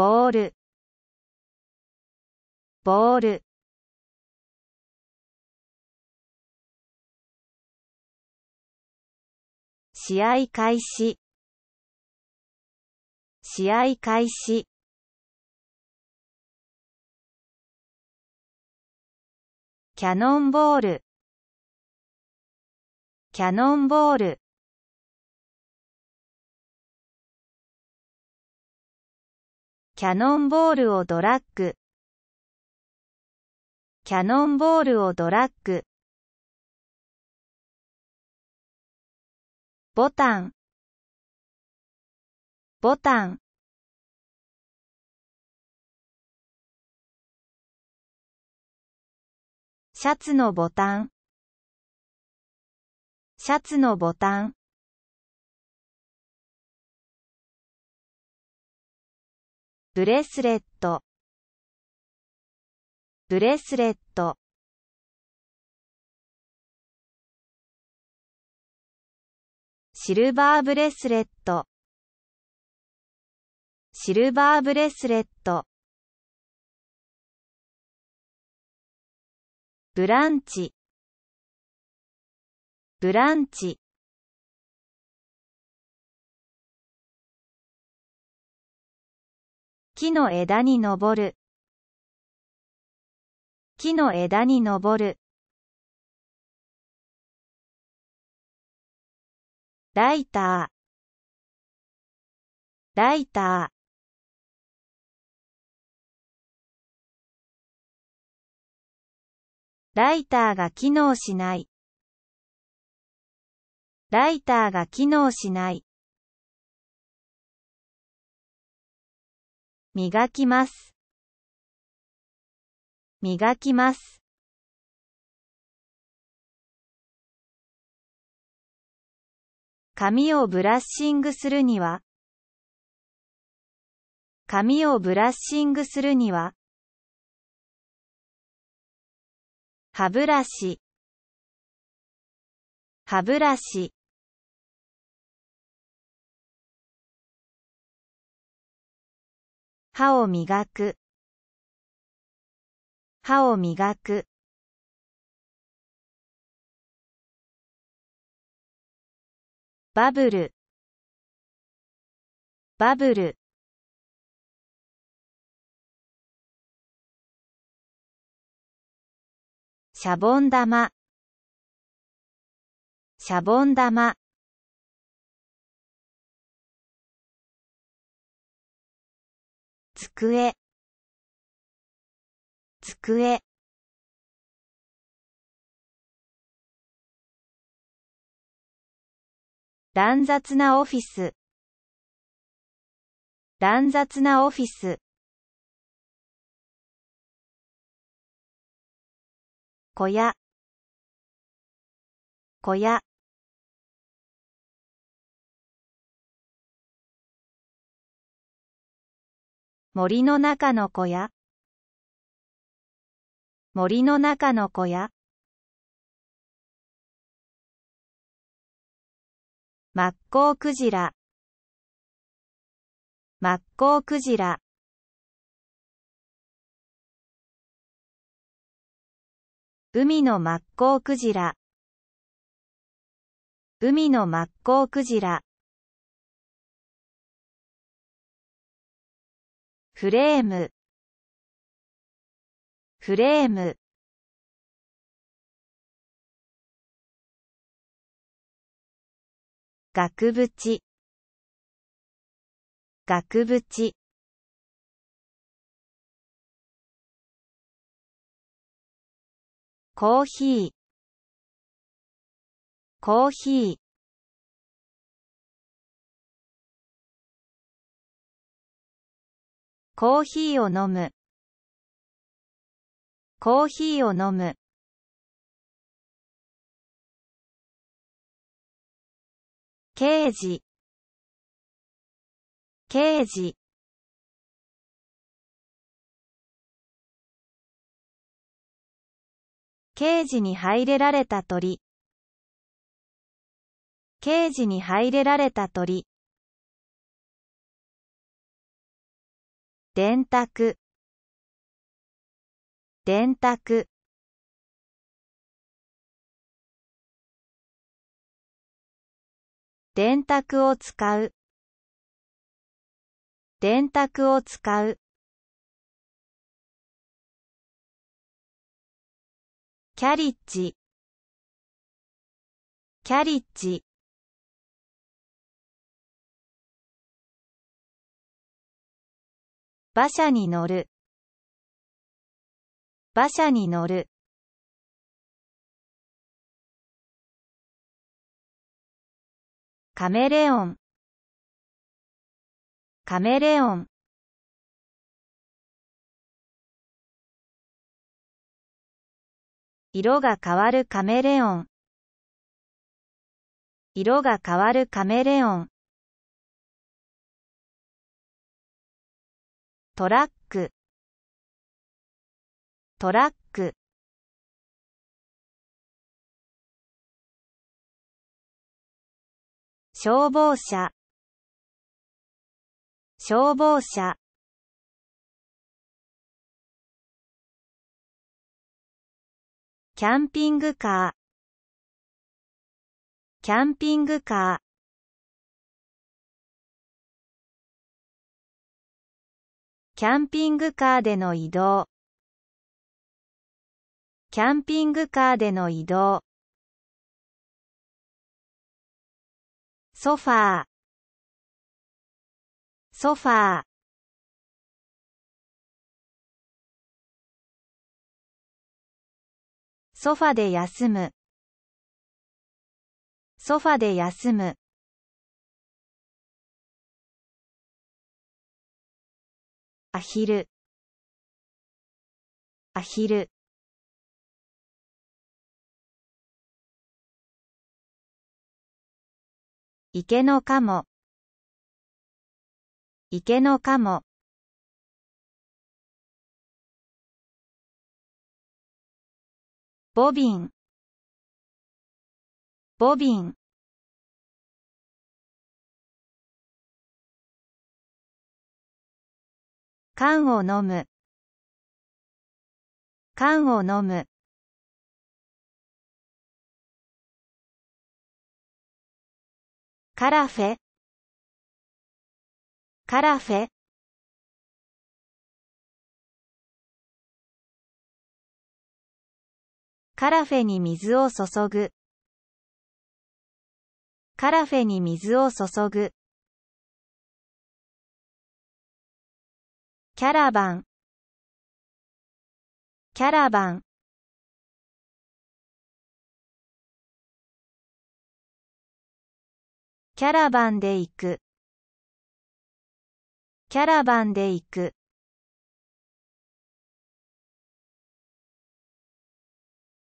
ボールボール試合開始試合開始キャノンボールキャノンボールキャノンボールをドラッグキャノンボールをドラッグボタンボタンシャツのボタンシャツのボタンブレスレットブレスレットシルバーブレスレットシルバーブレスレットブランチブランチ木の枝に登る木の枝に登るライターライターライターが機能しないライターが機能しない磨きます。磨きます。髪をブラッシングするには、髪をブラッシングするには、歯ブラシ、歯ブラシ。歯を磨く歯を磨くバブルバブルシャボン玉シャボン玉机机乱雑なオフィス乱雑なオフィス小屋小屋森の中の小屋森の中の小屋マッコウクジラマッコウクジラ海のマッコウクジラ海のマッコウクジラフレームフレーム額縁額縁コーヒーコーヒーコーヒーを飲むコーヒーを飲む刑事刑事刑事に入れられた鳥刑事に入れられた鳥電卓電卓電卓を使う電卓を使うキャリッジキャリッジ馬車に乗る馬車に乗るカメレオンカメレオン色が変わるカメレオン色が変わるカメレオントラックトラック消防車消防車キャンピングカーキャンピングカーキャンピングカーでの移動キャンピングカーでの移動ソファーソファーソファで休むソファで休むアヒルアヒル池のカモ池のカモボビンボビン缶を飲む缶を飲むカラフェカラフェカラフェに水を注ぐカラフェに水を注ぐキャラバンキャラバンキャラバンで行くキャラバンで行く